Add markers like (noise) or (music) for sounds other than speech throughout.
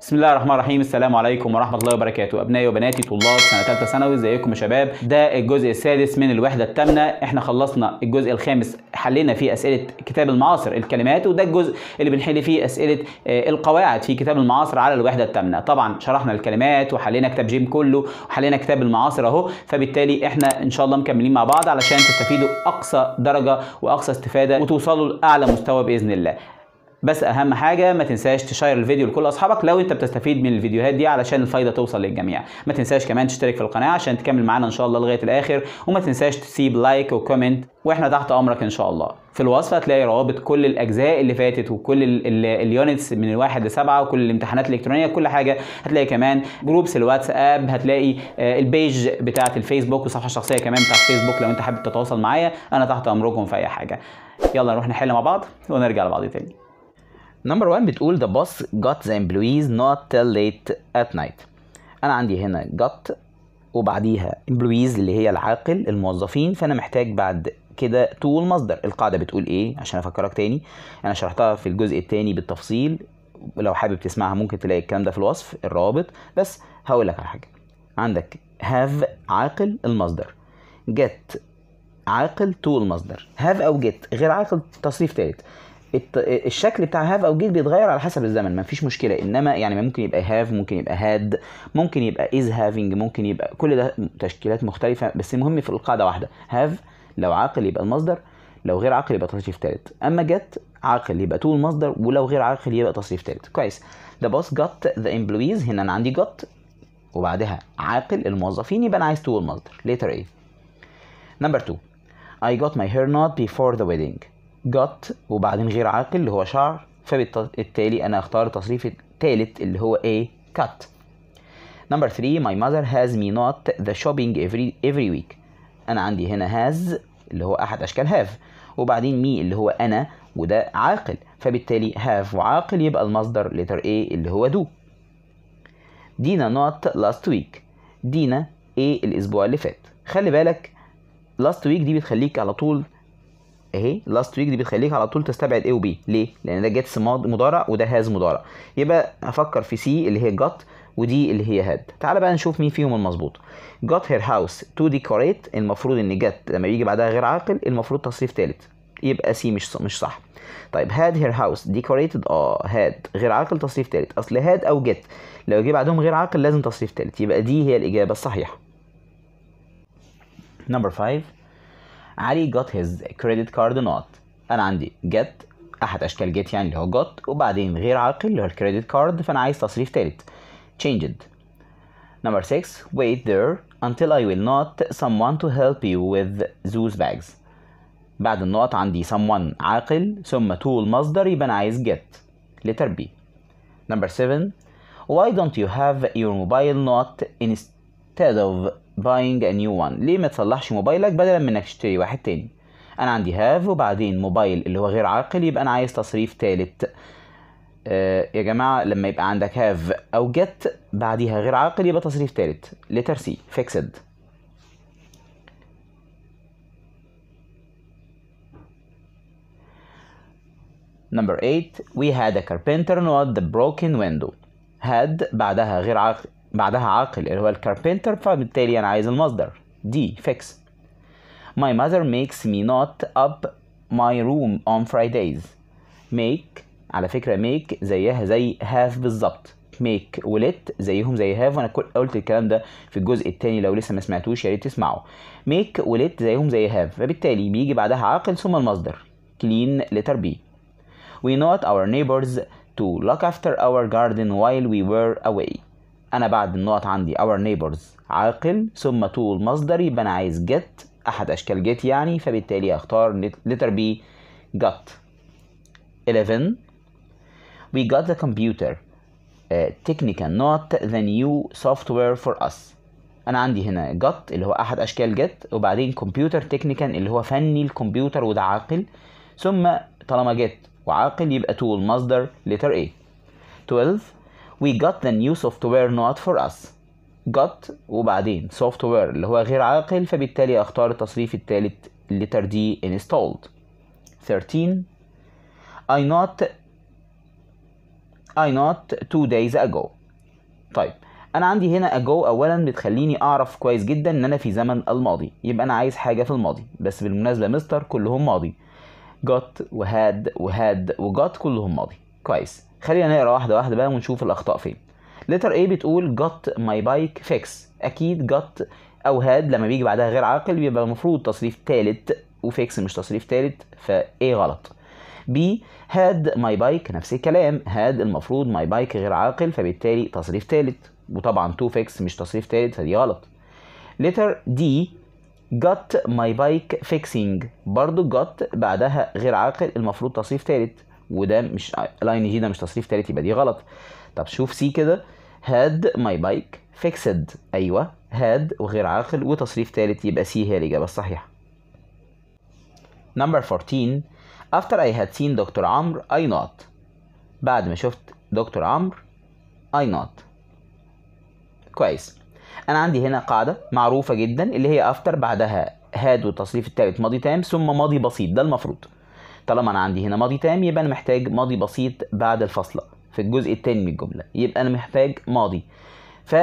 بسم الله الرحمن الرحيم السلام عليكم ورحمه الله وبركاته ابنائي وبناتي طلاب سنه ثالثه ثانوي ازيكم يا شباب ده الجزء السادس من الوحده الثامنه احنا خلصنا الجزء الخامس حلينا فيه اسئله كتاب المعاصر الكلمات وده الجزء اللي بنحل فيه اسئله آه، القواعد في كتاب المعاصر على الوحده الثامنه طبعا شرحنا الكلمات وحلينا كتاب جيم كله وحلينا كتاب المعاصر اهو فبالتالي احنا ان شاء الله مكملين مع بعض علشان تستفيدوا اقصى درجه واقصى استفاده وتوصلوا لاعلى مستوى باذن الله بس اهم حاجه ما تنساش تشير الفيديو لكل اصحابك لو انت بتستفيد من الفيديوهات دي علشان الفايده توصل للجميع ما تنساش كمان تشترك في القناه عشان تكمل معانا ان شاء الله لغايه الاخر وما تنساش تسيب لايك وكومنت واحنا تحت امرك ان شاء الله في الوصف هتلاقي روابط كل الاجزاء اللي فاتت وكل اليونتس من الواحد لسبعه وكل الامتحانات الالكترونيه كل حاجه هتلاقي كمان جروبس الواتساب هتلاقي آه، البيج بتاعه الفيسبوك والصفحه الشخصيه كمان بتاعه الفيسبوك لو انت حابب تتواصل معايا انا تحت امركم في اي حاجه يلا نروح نحل مع بعض ونرجع لبعض تاني نمبر 1 بتقول the boss got the employees not till late at night انا عندي هنا got وبعديها employees اللي هي العاقل الموظفين فانا محتاج بعد كده to المصدر القاعده بتقول ايه عشان افكرك تاني انا شرحتها في الجزء التاني بالتفصيل لو حابب تسمعها ممكن تلاقي الكلام ده في الوصف الروابط بس هقول لك على حاجه عندك have عاقل المصدر get عاقل to المصدر have او get غير عاقل تصريف تالت الشكل بتاع هاف او جيت بيتغير على حسب الزمن مفيش مشكله انما يعني ممكن يبقى هاف ممكن يبقى هاد ممكن يبقى از هافينج ممكن يبقى كل ده تشكيلات مختلفه بس المهم في القاعده واحده هاف لو عاقل يبقى المصدر لو غير عاقل يبقى تصريف ثالث اما جت عاقل يبقى تو المصدر ولو غير عاقل يبقى تصريف ثالث كويس ذا بوس جت ذا امبلويز هنا انا عندي جت وبعدها عاقل الموظفين يبقى انا عايز تو المصدر ليتر ايه نمبر 2 I got my hair not before the wedding جت وبعدين غير عاقل اللي هو شعر فبالتالي أنا أختار التصريف الثالث اللي هو A cut number 3 my mother has me not the shopping every every week أنا عندي هنا has اللي هو أحد أشكال have وبعدين me اللي هو أنا وده عاقل فبالتالي have وعاقل يبقى المصدر letter A اللي هو do دينا not last week دينا ايه الأسبوع اللي فات خلي بالك last week دي بتخليك على طول اهي لاست ويك دي بتخليك على طول تستبعد A و B ليه؟ لأن ده جيتس مضارع وده هاز مضارع يبقى أفكر في C اللي هي جت ودي اللي هي هاد تعال بقى نشوف مين فيهم المظبوط جت هير هاوس تو ديكوريت المفروض ان جت لما بيجي بعدها غير عاقل المفروض تصريف ثالث يبقى سي مش مش صح طيب هاد هير هاوس ديكوريتد اه هاد غير عاقل تصريف ثالث اصل هاد او جت لو جه بعدهم غير عاقل لازم تصريف ثالث يبقى دي هي الاجابه الصحيحه نمبر 5 علي got his credit card not انا عندي get احد اشكال get يعني اللي هو got وبعدين غير عاقل اللي هو الكريدت كارد فانا عايز تصريف تالت changed number 6 wait there until I will not someone to help you with those bags بعد النقط عندي someone عاقل ثم to المصدر يبقى انا عايز get B number 7 why don't you have your mobile not instead of buying a new one ليه ما تصلحش موبايلك بدلا من انك تشتري واحد تاني انا عندي هاف وبعدين موبايل اللي هو غير عاقل يبقى انا عايز تصريف تالت آه يا جماعه لما يبقى عندك هاف او جت بعديها غير عاقل يبقى تصريف تالت لتر سي فيكسد Number 8 we had a carpenter not the broken window had بعدها غير عاقل بعدها عاقل اللي هو الكاربنتر فبالتالي انا عايز المصدر دي فيكس My mother makes me not up my room on Fridays make على فكرة make زيها زي have بالظبط make ولت زيهم زي have وانا قلت الكلام ده في الجزء الثاني لو لسه ما سمعتوش يا ريت تسمعه make ولت زيهم زي have فبالتالي بيجي بعدها عاقل ثم المصدر clean letter B we not our neighbors to look after our garden while we were away انا بعد النقط عندي اور نيبرز عاقل ثم طول مصدري يبقى انا عايز جت احد اشكال جت يعني فبالتالي هختار letter B got 11 we got the computer uh, technical not the new software for us انا عندي هنا جت اللي هو احد اشكال جت وبعدين كمبيوتر technical اللي هو فني الكمبيوتر وده عاقل ثم طالما جت وعاقل يبقى طول مصدر letter A 12 we got the new software not for us got وبعدين software اللي هو غير عاقل فبالتالي اختار التصريف الثالث letter D installed 13 I not I not two days ago طيب انا عندي هنا ago اولا بتخليني اعرف كويس جدا ان انا في زمن الماضي يبقى انا عايز حاجه في الماضي بس بالمناسبه مستر كلهم ماضي got وهاد وهاد got كلهم ماضي كويس خلينا نقرا واحده واحده بقى ونشوف الاخطاء فين لتر A بتقول got my bike fix اكيد got او هاد لما بيجي بعدها غير عاقل بيبقى المفروض تصريف تالت وفيكس مش تصريف تالت فايه غلط B had my bike نفس الكلام had المفروض my bike غير عاقل فبالتالي تصريف تالت وطبعا تو فيكس مش تصريف تالت فدي غلط letter D got my bike fixing برضو got بعدها غير عاقل المفروض تصريف تالت وده مش لاين جي ده مش تصريف تالت يبقى دي غلط طب شوف سي كده هاد ماي بايك فيكسد ايوه هاد وغير عاقل وتصريف تالت يبقى سي هي الاجابه الصحيحه نمبر 14 after I had seen دكتور عمرو I not بعد ما شفت دكتور عمرو I not كويس انا عندي هنا قاعده معروفه جدا اللي هي after بعدها had والتصريف التالت ماضي تام ثم ماضي بسيط ده المفروض طالما انا عندي هنا ماضي تام يبقى انا محتاج ماضي بسيط بعد الفصلة في الجزء الثاني من الجمله يبقى انا محتاج ماضي ف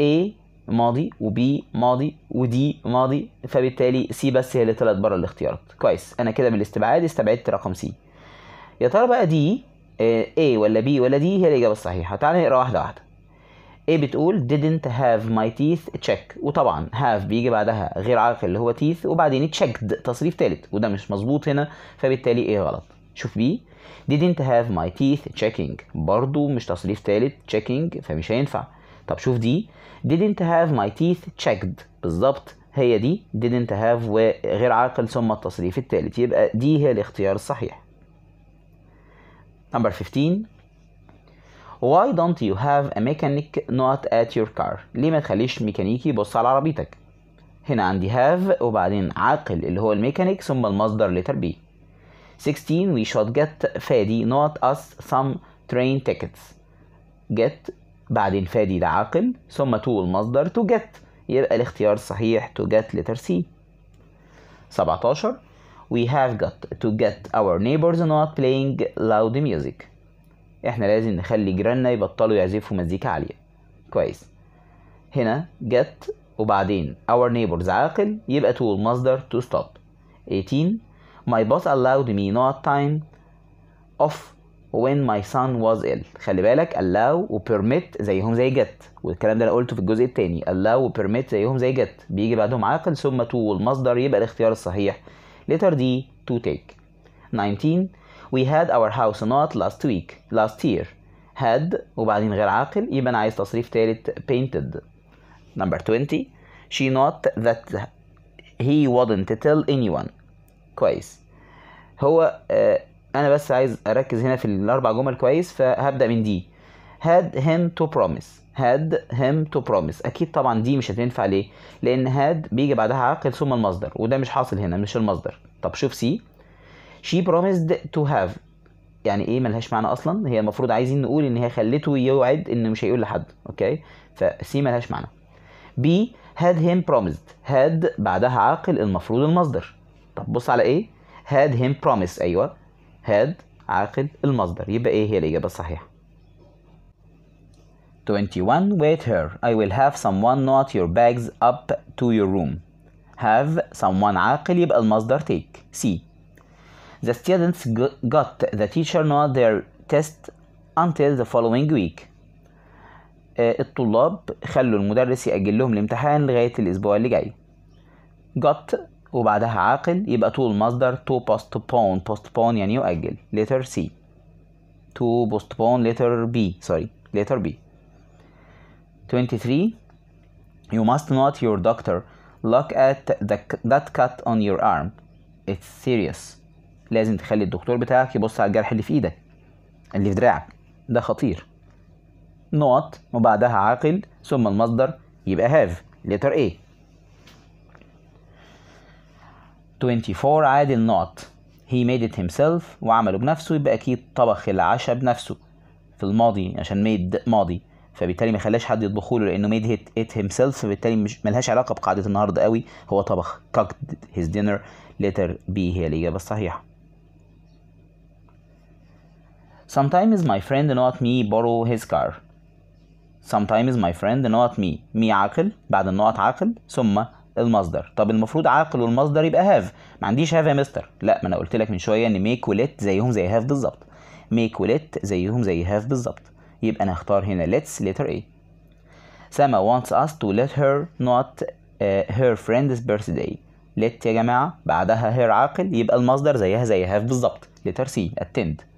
A ماضي وB ماضي وD ماضي فبالتالي C بس هي اللي طلعت بره الاختيارات كويس انا كده بالاستبعاد استبعدت رقم C يا ترى بقى دي آه، A ولا B ولا D هي الاجابه الصحيحه تعالى نقرا واحده واحده ايه بتقول didn't have my teeth check وطبعا have بيجي بعدها غير عارف اللي هو teeth وبعدين checked تصريف ثالث وده مش مظبوط هنا فبالتالي ايه غلط شوف بي didn't have my teeth checking برضو مش تصريف ثالث checking فمش هينفع طب شوف دي didn't have my teeth checked بالظبط هي دي didn't have وغير عاقل ثم التصريف الثالث يبقى دي هي الاختيار الصحيح number 15 why don't you have a mechanic not at your car ليه ما تخليش ميكانيكي يبص على عربيتك هنا عندي have وبعدين عاقل اللي هو الميكانيك ثم المصدر letter B 16 we should get فادي not us some train tickets get بعدين فادي ده عاقل ثم تو المصدر to get يبقى الاختيار الصحيح to get letter C 17 we have got to get our neighbors not playing loud music احنا لازم نخلي جيراننا يبطلوا يعزفوا مزيكا عالية كويس هنا جت وبعدين our neighbors عاقل يبقى to مصدر to stop 18 my boss allowed me not time off when my son was ill خلي بالك allow و permit زيهم زي get والكلام ده انا قلته في الجزء الثاني allow و permit زيهم زي get بيجي بعدهم عاقل ثم to والمصدر يبقى الاختيار الصحيح letter D to take 19 we had our house not last week last year had وبعدين غير عاقل يبقى انا عايز تصريف تالت painted number 20 she not that he wouldn't tell anyone كويس هو آه، انا بس عايز اركز هنا في الاربع جمل كويس فهبدا من دي had him to promise had him to promise اكيد طبعا دي مش هتنفع ليه لان had بيجي بعدها عاقل ثم المصدر وده مش حاصل هنا مش المصدر طب شوف سي شي promised تو هاف يعني ايه ملهاش معنى اصلا هي المفروض عايزين نقول ان هي خلته يوعد ان مش هيقول لحد اوكي فسي ملهاش معنى بي هاد هيم بروميسد هاد بعدها عاقل المفروض المصدر طب بص على ايه هاد هيم بروميس ايوه هاد عاقل المصدر يبقى ايه هي الاجابه الصحيحه 21 wait here I will have someone not your bags up to your room have someone عاقل يبقى المصدر take see The students got the teacher know their test until the following week. Uh, الطلاب خلوا المدرس يأجل لهم الامتحان لغاية الأسبوع اللي جاي. got وبعدها عاقل يبقى to المصدر to postpone postpone يعني يؤجل letter C to postpone letter B sorry letter B 23 You must not your doctor look at the, that cut on your arm it's serious لازم تخلي الدكتور بتاعك يبص على الجرح اللي في ايدك اللي في دراعك ده خطير نقط وبعدها عاقل ثم المصدر يبقى هاف لتر ايه 24 عادل نقط he made it himself وعمله بنفسه يبقى أكيد طبخ العشاء بنفسه في الماضي عشان ميد ماضي فبالتالي ما خلاش حد يطبخه له لأنه made it, هيم himself فبالتالي مش ملهاش علاقة بقاعدة النهاردة قوي هو طبخ cooked his dinner لتر بي هي الإجابة الصحيحة Sometimes my friend not me borrow his car. Sometimes my friend not me. me عاقل بعد النقط عاقل ثم المصدر طب المفروض عاقل والمصدر يبقى هاف ما عنديش هاف يا مستر لا ما انا قلت لك من شويه ان و let زيهم زي هاف بالظبط و let زيهم زي هاف بالظبط يبقى انا هختار هنا let's letter A سما wants us to let her not uh, her friend's birthday let يا جماعه بعدها her عاقل يبقى المصدر زيها زي هاف بالظبط letter C attend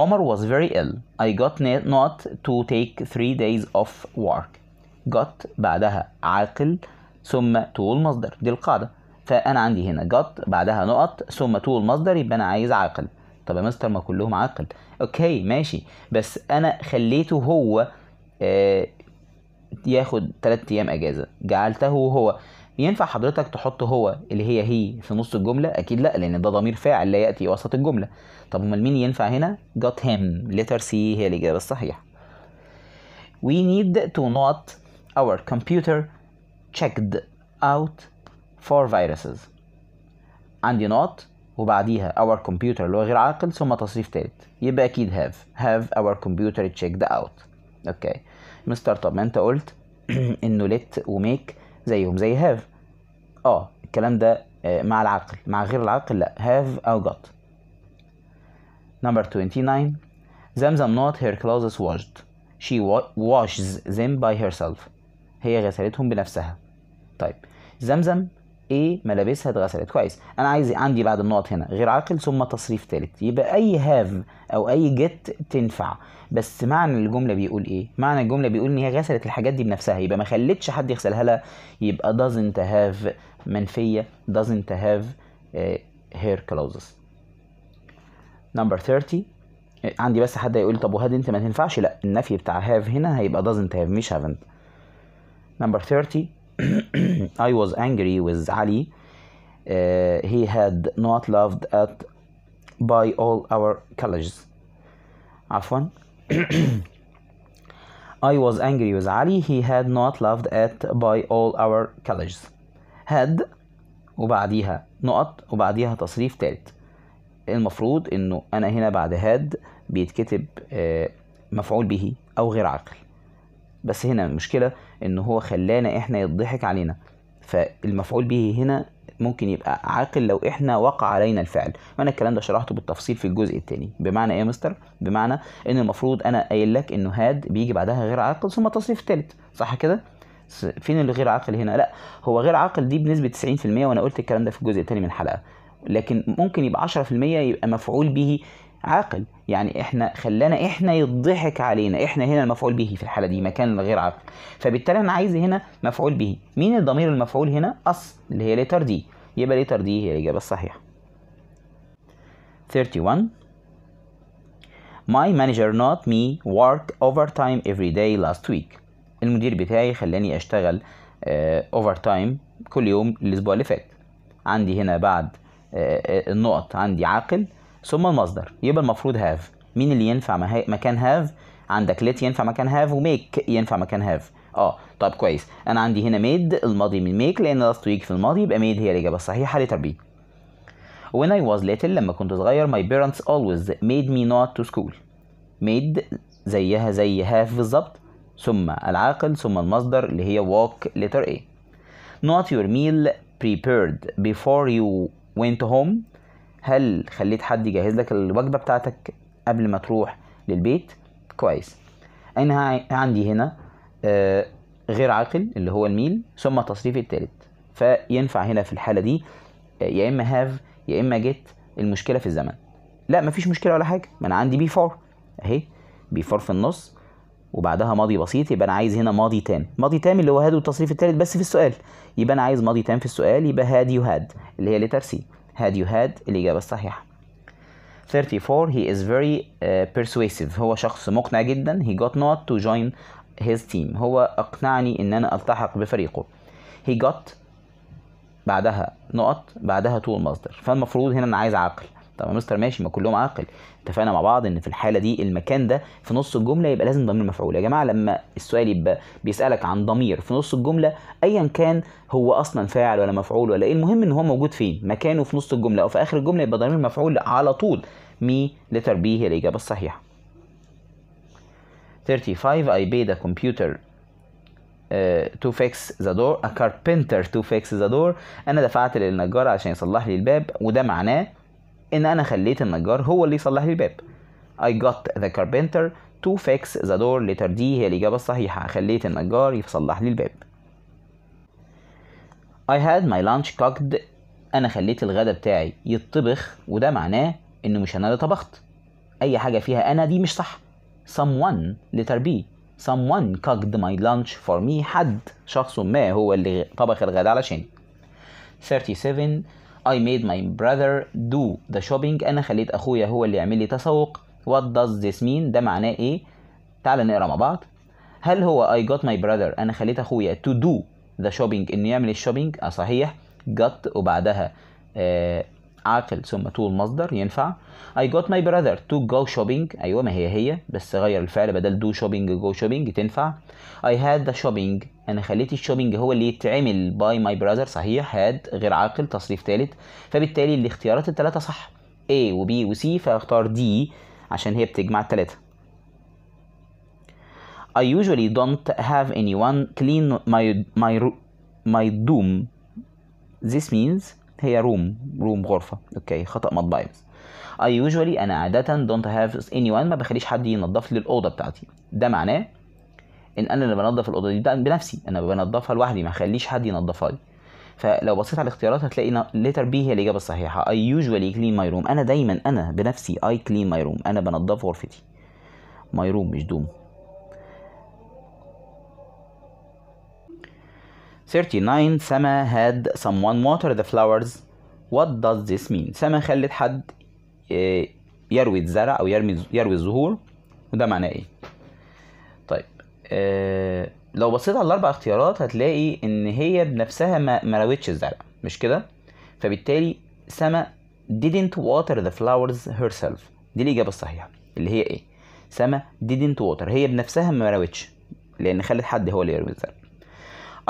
عمر was very ill. I got not to take three days off work. got بعدها عاقل ثم طول مصدر دي القاعدة فأنا عندي هنا got بعدها نقط ثم طول مصدر يبقى أنا عايز عاقل طب يا مستر ما كلهم عاقل أوكي ماشي بس أنا خليته هو آه ياخد ثلاثة أيام أجازة جعلته هو ينفع حضرتك تحط هو اللي هي هي في نص الجملة أكيد لأ لأن ده ضمير فاعل لا يأتي وسط الجملة طب أمال مين ينفع هنا got him letter C هي الإجابة الصحيحة we need to not our computer checked out for viruses عندي not وبعديها our computer اللي هو غير عاقل ثم تصريف تالت يبقى أكيد have have our computer checked out أوكي مستر طب ما أنت قلت (clears throat) إنه let وميك زيهم زي have اه الكلام ده آه، مع العقل مع غير العقل لا have أو got number 29 زمزم not her clothes washed she washes them by herself هي غسلتهم بنفسها طيب زمزم ايه ملابسها اتغسلت كويس انا عايز عندي بعد النقط هنا غير عاقل ثم تصريف ثالث يبقى اي هاف او اي جت تنفع بس معنى الجمله بيقول ايه معنى الجمله بيقول ان هي غسلت الحاجات دي بنفسها يبقى ما خلتش حد يغسلها لها يبقى doesn't have منفيه doesn't have آه، hair clothes نمبر 30 عندي بس حد يقول طب وهاد انت ما تنفعش لا النفي بتاع هاف هنا هيبقى doesn't have مش haven't نمبر 30 I was angry with Ali. Uh, he had not loved at by all our colleges. Afwan. (clears throat) I was angry with Ali. He had not loved at by all our colleges. Had وبعديها نقط وبعديها تصريف تالت المفروض انه انا هنا بعد had بيتكتب مفعول به او غير عاقل بس هنا المشكله ان هو خلانا احنا يضحك علينا فالمفعول به هنا ممكن يبقى عاقل لو احنا وقع علينا الفعل وانا الكلام ده شرحته بالتفصيل في الجزء الثاني بمعنى ايه يا مستر بمعنى ان المفروض انا قايل لك انه هاد بيجي بعدها غير عاقل ثم تصريف الثالث صح كده فين اللي غير عاقل هنا لا هو غير عاقل دي بنسبه 90% وانا قلت الكلام ده في الجزء الثاني من الحلقه لكن ممكن يبقى 10% يبقى مفعول به عاقل يعني احنا خلانا احنا يضحك علينا احنا هنا المفعول به في الحاله دي مكان غير عاقل فبالتالي انا عايز هنا مفعول به مين الضمير المفعول هنا اس اللي هي ليتر دي يبقى ليتر دي هي الاجابه الصحيحه 31 My manager not me work overtime every day last week المدير بتاعي خلاني اشتغل uh, overtime كل يوم الاسبوع اللي فات عندي هنا بعد uh, النقط عندي عاقل ثم المصدر يبقى المفروض هاف مين اللي ينفع مكان هاف عندك ليت ينفع مكان هاف وميك ينفع مكان هاف اه طب كويس انا عندي هنا ميد الماضي من ميك لان لاست ويك في الماضي يبقى ميد هي الاجابه الصحيحه ليتر بي when I was little لما كنت صغير my parents always made me not to school made زيها زي have بالظبط ثم العاقل ثم المصدر اللي هي walk letter A not your meal prepared before you went home هل خليت حد يجهز لك الوجبه بتاعتك قبل ما تروح للبيت كويس انا عندي هنا آه، غير عاقل اللي هو الميل ثم تصريف الثالث فينفع هنا في الحاله دي آه، يا اما هاف يا اما جيت المشكله في الزمن لا مفيش مشكله ولا حاجه ما انا عندي بيفور اهي بيفور في النص وبعدها ماضي بسيط يبقى انا عايز هنا ماضي تام ماضي تام اللي هو هاد والتصريف الثالث بس في السؤال يبقى انا عايز ماضي تام في السؤال يبقى هاد يو هاد اللي هي لتر سي had you had الإجابة الصحيحة 34 he is very uh, persuasive هو شخص مقنع جدا he got not to join his team هو أقنعني إن أنا ألتحق بفريقه he got بعدها نقط بعدها طول مصدر فالمفروض هنا أنا عايز عقل طب يا مستر ماشي ما كلهم عاقل اتفقنا مع بعض ان في الحاله دي المكان ده في نص الجمله يبقى لازم ضمير مفعول يا جماعه لما السؤال يبقى بيسالك عن ضمير في نص الجمله ايا كان هو اصلا فاعل ولا مفعول ولا ايه المهم ان هو موجود فين مكانه في نص الجمله او في اخر الجمله يبقى ضمير مفعول على طول مي لتر بي هي الاجابه الصحيحه 35 I paid a computer uh, to fix the door a carpenter to fix the door انا دفعت للنجار عشان يصلح لي الباب وده معناه إن أنا خليت النجار هو اللي يصلح لي الباب I got the carpenter to fix the door letter D هي الإجابة الصحيحة خليت النجار يصلح لي الباب I had my lunch cooked أنا خليت الغدا بتاعي يتطبخ وده معناه إن مش أنا اللي طبخت أي حاجة فيها أنا دي مش صح someone letter B someone cooked my lunch for me حد شخص ما هو اللي طبخ الغدا علشاني 37 I made my brother do the shopping أنا خليت أخويا هو اللي يعمل لي تسوق What does this mean ده معناه إيه تعال نقرأ مع بعض هل هو I got my brother أنا خليت أخويا to do the shopping إنه يعمل الشوبينج آه، صحيح got وبعدها آه، عاقل ثم to مصدر ينفع I got my brother to go shopping أيوة ما هي هي بس غير الفعل بدل do shopping go shopping تنفع I had the shopping أنا خليت الشوبينج هو اللي يتعمل by my brother صحيح had غير عاقل تصريف ثالث فبالتالي الاختيارات الثلاثة صح A و B و C فاختار D عشان هي بتجمع الثلاثة I usually don't have anyone clean my my my room. This means هي روم روم غرفة اوكي خطأ مطبعي بس I usually أنا عادة don't have anyone ما بخليش حد ينظف لي الأوضة بتاعتي ده معناه إن أنا اللي بنظف الأوضة دي بنفسي أنا بنظفها لوحدي ما بخليش حد ينظفها لي فلو بصيت على الاختيارات هتلاقي letter B هي الإجابة الصحيحة I usually clean my room أنا دايما أنا بنفسي I clean my room أنا بنظف غرفتي my room مش دوم 39 سما had someone water the flowers what does this mean سما خلت حد آه، يروي الزرع او يرمي يروي الزهور وده معناه ايه طيب آه، لو بصيت على الاربع اختيارات هتلاقي ان هي بنفسها ما, ما الزرع مش كده فبالتالي سما didn't water the flowers herself دي الاجابه الصحيحه اللي هي ايه سما didn't water هي بنفسها ما روتش لان خلت حد هو اللي يروي الزرع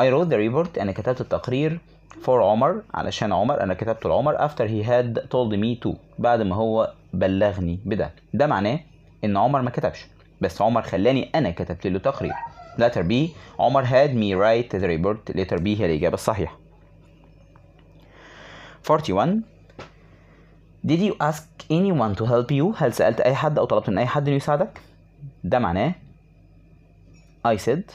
I wrote the report أنا كتبت التقرير for عمر علشان عمر أنا كتبته لعمر after he had told me to بعد ما هو بلغني بده ده معناه إن عمر ما كتبش بس عمر خلاني أنا كتبت له تقرير letter B عمر had me write the report letter B هي الإجابة الصحيحة 41 Did you ask anyone to help you؟ هل سألت أي حد أو طلبت من أي حد إنه يساعدك؟ ده معناه I said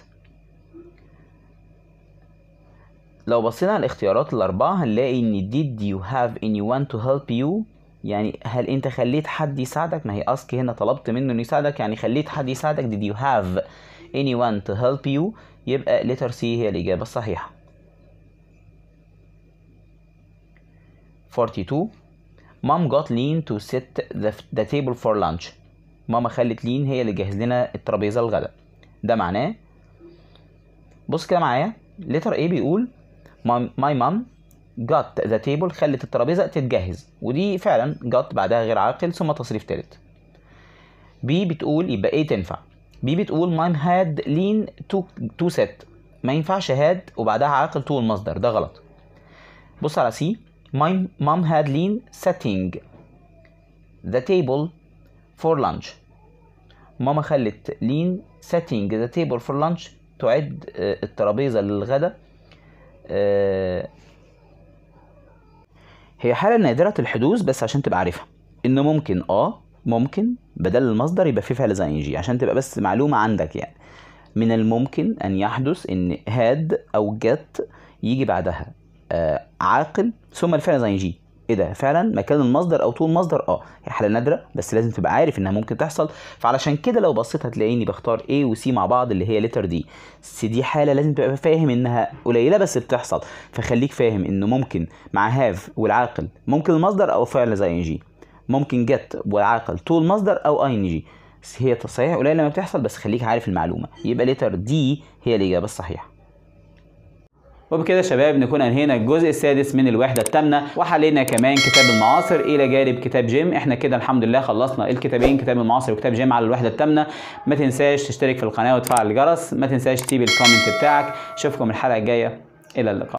لو بصينا على الاختيارات الأربعة هنلاقي إن did you have anyone to help you يعني هل أنت خليت حد يساعدك ما هي ask هنا طلبت منه إنه يساعدك يعني خليت حد يساعدك did you have anyone to help you يبقى letter C هي الإجابة الصحيحة 42 mom got lean to set the, the table for lunch ماما خلت لين هي اللي جهز لنا الترابيزة الغداء ده معناه بص كده معايا letter A بيقول ماي مام جات ذا تيبل خلت الترابيزه تتجهز ودي فعلا جات بعدها غير عاقل ثم تصريف ثالث بي بتقول يبقى ايه تنفع بي بتقول مام هاد لين تو تو سيت ما ينفعش هاد وبعدها عاقل تو المصدر ده غلط بص على سي ماي مام هاد لين سيتنج ذا تيبل فور لانش ماما خلت لين سيتنج ذا تيبل فور لانش تعد آه، الترابيزه للغدا آه، هي حالة نادرة الحدوث بس عشان تبقى عارفها إن ممكن آه ممكن بدل المصدر يبقى فيه فعل زي جي عشان تبقى بس معلومة عندك يعني من الممكن أن يحدث إن هاد أو جت يجي بعدها آه عاقل ثم الفعل زي جي ايه ده فعلا مكان المصدر او طول مصدر اه هي حاله نادره بس لازم تبقى عارف انها ممكن تحصل فعلشان كده لو بصيت هتلاقيني بختار A وسي مع بعض اللي هي لتر دي بس دي حاله لازم تبقى فاهم انها قليله بس بتحصل فخليك فاهم انه ممكن مع هاف والعاقل ممكن المصدر او فعل زي ان جي ممكن جت والعاقل طول مصدر او ان جي هي صحيح قليله لما بتحصل بس خليك عارف المعلومه يبقى لتر دي هي الاجابه الصحيحه وبكده شباب نكون انهينا الجزء السادس من الوحده الثامنه وحلينا كمان كتاب المعاصر الى جانب كتاب جيم احنا كده الحمد لله خلصنا الكتابين كتاب المعاصر وكتاب جيم على الوحده الثامنه ما تنساش تشترك في القناه وتفعل الجرس ما تنساش تسيب الكومنت بتاعك اشوفكم الحلقه الجايه الى اللقاء